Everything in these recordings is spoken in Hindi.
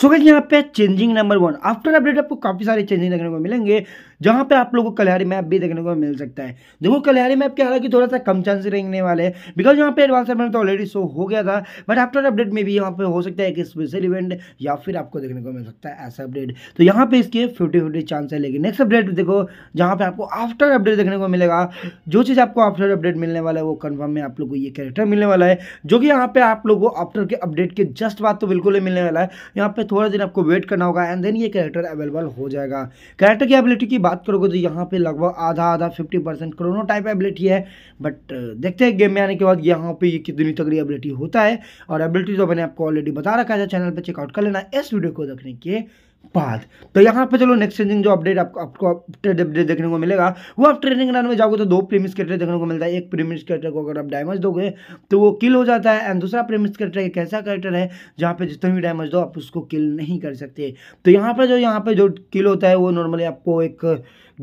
सो so, यहाँ पे changing number one after update आपको काफ़ी सारे चेंजिंग देखने को मिलेंगे जहाँ पे आप लोगों को कलियारी मैप भी देखने को मिल सकता है देखो कलहारी मैप के हालांकि थोड़ा सा कम चांस रहने वाले हैं बिकॉज यहाँ पे एडवांस अपडेट तो ऑलरेडी शो हो गया था बट आफ्टर अपडेट में भी यहाँ पे हो सकता है एक स्पेशल इवेंट या फिर आपको देखने को मिल सकता है ऐसा अपडेट तो यहाँ पे इसके फिफ्टी फिफ्टी चांस है लेकिन नेक्स्ट अपडेट देखो जहाँ पे आपको आफ्टर अपडेट देखने को मिलेगा जो चीज़ आपको आफ्टर अपडेट मिलने वाला है वो कन्फर्म है आप लोग को ये कैरेक्टर मिलने वाला है जो कि यहाँ पे आप लोग को आफ्टर के अपडेट के जस्ट बाद तो बिल्कुल ही मिलने वाला है यहाँ पे थोड़ा दिन आपको वेट करना होगा एंड देन ये कैरेक्टर अवेलेबल हो जाएगा कैरेक्टर की एबिलिटी की बात करोगे तो यहाँ पे लगभग आधा आधा fifty percent chrono type ability है बट देखते हैं गेम में आने के बाद यहाँ पे ये कितनी तगड़ी एबिलिटी होता है और एबिलिटी तो मैंने आपको ऑलरेडी बता रखा है चैनल पर चेकआउट कर लेना इस वीडियो को देखने के बाद तो यहाँ पे चलो नेक्स्ट चेंजिंग जो अपडेट आपको आपको अपडेट अपडेट देखने को मिलेगा वो आप ट्रेनिंग रन में जाओगे तो दो प्रीमिस कैरेक्टर देखने को मिलता है एक प्रीमिस कैरेक्टर को अगर आप डैमेज दोगे तो वो किल हो जाता है एंड दूसरा प्रीमिस कैरेक्टर एक ऐसा कैरेक्टर है जहाँ पे जितने भी डैमेज दो आप उसको किल नहीं कर सकते तो यहाँ पर जो यहाँ पर जो किल होता है वो नॉर्मली आपको एक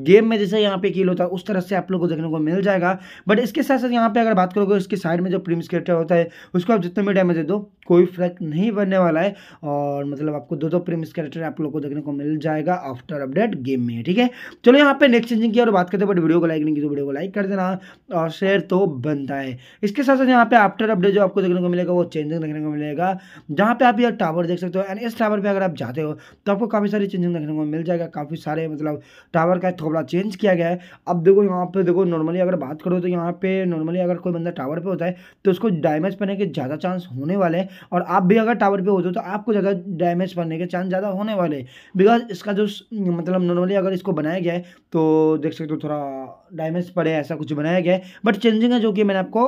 गेम में जैसे यहाँ पे किल होता है उस तरह से आप लोग को देखने को मिल जाएगा बट इसके साथ साथ यहाँ पे अगर बात करोगे उसके साइड में जो प्रीमिस कैरेक्टर होता है उसको आप जितने भी डैमेज दे दो कोई फर्क नहीं पड़ने वाला है और मतलब आपको दो दो प्रीमिस कैरेक्टर आप लोग को देखने को मिल जाएगा आफ्टर अपडेट गेम में ठीक है चलो यहाँ पे नेक्स्ट चेंजिंग की और बात करते हैं बट वीडियो को लाइक नहीं की तो वीडियो को लाइक कर देना और शेयर तो बनता है इसके साथ साथ यहाँ पे आफ्टर अपडेट जो आपको देखने को मिलेगा वो चेंजिंग देखने को मिलेगा जहाँ पे आप यह टावर देख सकते हो एंड इस टावर पर अगर आप जाते हो तो आपको काफ़ी सारी चेंजिंग देखने को मिल जाएगा काफ़ी सारे मतलब टावर का थोड़ा चेंज किया गया है अब देखो यहाँ पे देखो नॉर्मली अगर बात करो तो यहाँ पे नॉर्मली अगर कोई बंदा टावर पर होता है तो उसको डैमेज पड़ने के ज़्यादा चांस होने वाले हैं और आप भी अगर टावर पर होते हो तो आपको ज़्यादा डैमेज पड़ने के चांस ज़्यादा होने वाले वाले बिकॉज इसका जो मतलब नॉर्मली अगर इसको बनाया गया है तो देख सकते हो थोड़ा डायमेंस पड़े ऐसा कुछ बनाया गया है बट चेंजिंग है जो कि मैंने आपको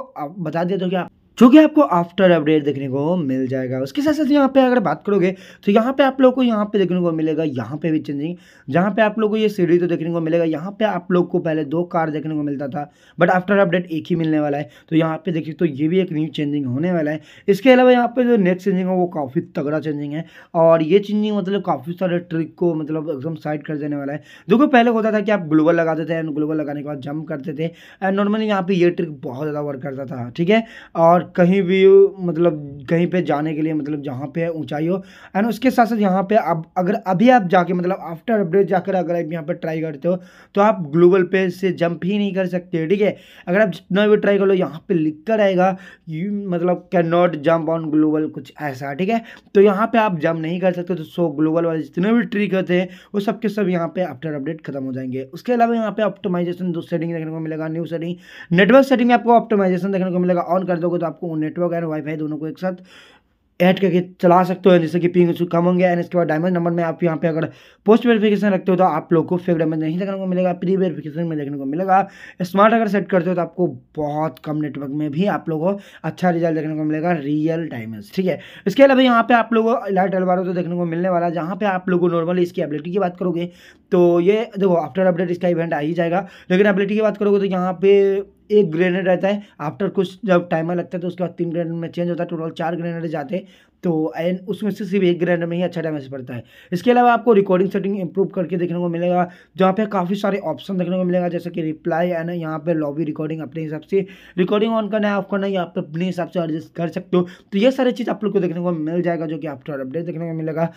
बता दिया तो कि आप जो कि आपको आफ्टर अपडेट देखने को मिल जाएगा उसके साथ साथ यहाँ पे अगर बात करोगे तो यहाँ पे आप लोग को यहाँ पे देखने को मिलेगा यहाँ पे भी चेंजिंग जहाँ पे आप लोग को ये सीढ़ी तो देखने को मिलेगा यहाँ पे आप लोग को पहले दो कार देखने को मिलता था बट आफ्टर अपडेट एक ही मिलने वाला है तो यहाँ पे देखिए तो ये भी एक न्यू चेंजिंग होने वाला है इसके अलावा यहाँ पे जो नेक्स्ट चेंजिंग है वो काफ़ी तगड़ा चेंजिंग है और ये चेंजिंग मतलब काफ़ी सारे ट्रिक को मतलब एकदम साइड कर देने वाला है जो कि पहले होता था कि आप ग्लोबल लगाते थे एंड ग्लोबल लगाने के बाद जंप करते थे एंड नॉर्मली यहाँ पे ये ट्रिक बहुत ज़्यादा वर्क करता था ठीक है और कहीं भी मतलब कहीं पे जाने के लिए मतलब जहाँ पे ऊंचाई हो एंड उसके साथ साथ यहाँ पे आप अगर अभी आप जाके मतलब आफ्टर अपडेट जाकर अगर आप यहाँ पे ट्राई करते हो तो आप ग्लोबल पे से जंप ही नहीं कर सकते ठीक है अगर आप जितना भी ट्राई कर लो यहाँ पे लिख कर आएगा यू मतलब can not jump on global कुछ ऐसा ठीक है तो यहाँ पर आप जम्प नहीं कर सकते तो सो ग्लोबल वाले जितने भी ट्रिक होते हैं वो सब के सब यहाँ पर आफ्टर अपडेट खत्म हो जाएंगे उसके अलावा यहाँ पे ऑप्टोमाइजेशन दो सेटिंग देखने को मिलेगा न्यू सेटिंग नेटवर्क सेटिंग में आपको ऑप्टोमाइजेशन देखने को मिलेगा ऑन कर दोगे तो आप आपको नेटवर्क एंड वाईफाई दोनों को एक साथ ऐड करके चला सकते हो जैसे कि पिंग कम होंगे एंड इसके बाद डायमंड नंबर में आप यहाँ पे अगर पोस्ट वेरिफिकेशन रखते हो तो आप लोग को फेक डायमंड नहीं देखने को मिलेगा प्री वेरिफिकेशन में देखने को मिलेगा स्मार्ट अगर सेट करते हो तो आपको बहुत कम नेटवर्क में भी आप लोगों को अच्छा रिजल्ट देखने को मिलेगा रियल डायमंड ठीक है इसके अलावा यहाँ पे आप लोगों को लाइट अलवारों तो देखने को मिलने वाला जहाँ पे आप लोगों नॉर्मली इसकी एबिलिटी की बात करोगे तो ये देखो आफ्टर अपडेट इसका इवेंट आ ही जाएगा लेकिन एबिलिटी की बात करोगे तो यहाँ पे एक ग्रेनेड रहता है आफ्टर कुछ जब टाइमर लगता है तो उसके बाद तीन ग्रेनेड में चेंज होता है टोटल चार ग्रेनेड जाते हैं तो एंड उसमें से सिर्फ एक ग्रैंड में ही अच्छा डैमेज पड़ता है इसके अलावा आपको रिकॉर्डिंग सेटिंग इंप्रूव करके देखने को मिलेगा जहाँ पे काफ़ी सारे ऑप्शन देखने को मिलेगा जैसे कि रिप्लाई ना यहाँ पे लॉबी रिकॉर्डिंग अपने हिसाब से रिकॉर्डिंग ऑन करना है ऑफ करना है यहाँ पे अपने हिसाब से एडजस्ट कर सकते हो तो ये सारी चीज़ आप लोग को देखने को मिल जाएगा जो कि आफ्टर अपडेट देखने को मिलेगा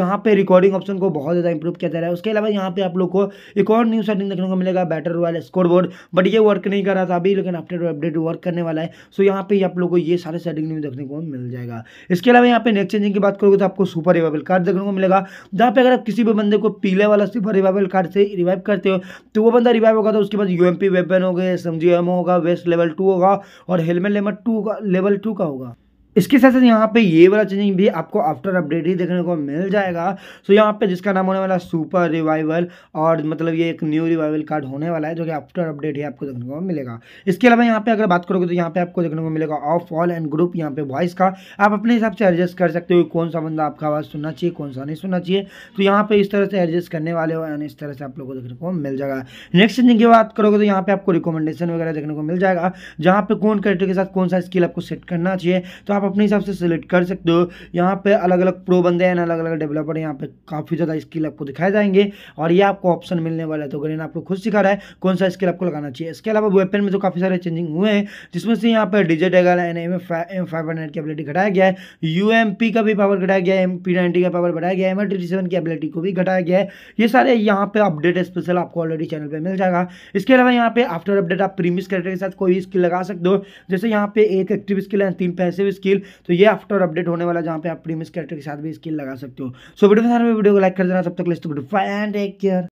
यहाँ पर रिकॉर्डिंग ऑप्शन को बहुत ज़्यादा इंप्रूव किया जा रहा है उसके अलावा यहाँ पर आप लोग को एक और न्यू सेटिंग देखने को मिलेगा बैटर वाले स्कोर बोर्ड बट ये वर्क नहीं कर रहा था अभी लेकिन आफ्टर अपडेट वर्क करने वाला है सो यहाँ पर आप लोग को ये सारे सेटिंग देखने को मिल जाएगा इसके अलावा यहाँ पे नेक्स्ट चेंजिंग की बात करोगे तो आपको सुपर रिवाइवल कार्ड देखने को मिलेगा जहाँ पे अगर आप किसी भी बंदे को पीले वाला सुपर रिवाइवल कार्ड से रिवाइव करते हो तो वो बंदा रिवाइव होगा तो उसके बाद यू एम पी वेपन हो गए एस होगा वेस्ट लेवल टू होगा और हेलमेट लेवल टू का लेवल टू का होगा इसके साथ साथ यहाँ पे ये वाला चेंजिंग भी आपको आफ्टर अपडेट ही देखने को मिल जाएगा सो यहाँ पे जिसका नाम होने वाला सुपर रिवाइवल और मतलब ये एक न्यू रिवाइवल कार्ड होने वाला है जो कि आफ्टर अपडेट ही आपको देखने को मिलेगा इसके अलावा यहाँ पे अगर बात करोगे तो यहाँ पे आपको देखने को मिलेगा ऑफ ऑल एंड ग्रुप यहाँ पे वॉइस का आप अपने हिसाब से एडजस्ट कर सकते हो कौन सा बंदा आपका आवाज़ सुनना चाहिए कौन सा नहीं सुनना चाहिए तो यहाँ पे इस तरह से एडजस्ट करने वाले हो एंड इस तरह से आप लोग को देखने को मिल जाएगा नेक्स्ट चेंजिंग की बात करोगे तो यहाँ पे आपको रिकमेंडेशन वगैरह देखने को मिल जाएगा जहाँ पे कौन करेक्टर के साथ कौन सा स्किल आपको सेट करना चाहिए तो आप अपने हिसाब से सिलेक्ट कर सकते हो यहाँ पे अलग अलग प्रो बंदे हैं अलग अलग डेवलपर यहाँ पे काफ़ी ज़्यादा स्किल आपको दिखाए जाएंगे और ये आपको ऑप्शन मिलने वाला है तो ग्रेन आपको खुद सिखा रहा है कौन सा स्किल आपको लगाना चाहिए इसके अलावा वेपन में तो काफ़ी सारे चेंजिंग हुए हैं जिसमें से यहाँ पर डीजे Deagle N M M five hundred की एबिलिटी घटाया गया है यू एम पी का भी पावर घटाया गया है एम पी नाइन्टी का पावर बढ़ाया गया एम टी सेवन की एबिलिटी को भी घटाया गया है ये सारे यहाँ पे अपडेट स्पेशल आपको ऑलरेडी चैनल पर मिल जाएगा इसके अलावा यहाँ पे आफ्टर अपडेट आप प्रीमियस कैरेक्टर के साथ कोई स्किल लगा सकते हो जैसे यहाँ पे एक एक्टिव स्किल है तीन पैसिव स्किल स्किल तो ये आफ्टर अपडेट होने वाला जहाँ पे आप प्रीमियस कैरेक्टर के साथ भी स्किल लगा सकते हो सो वीडियो के साथ तो वीडियो को लाइक कर देना सब तक list good fine take care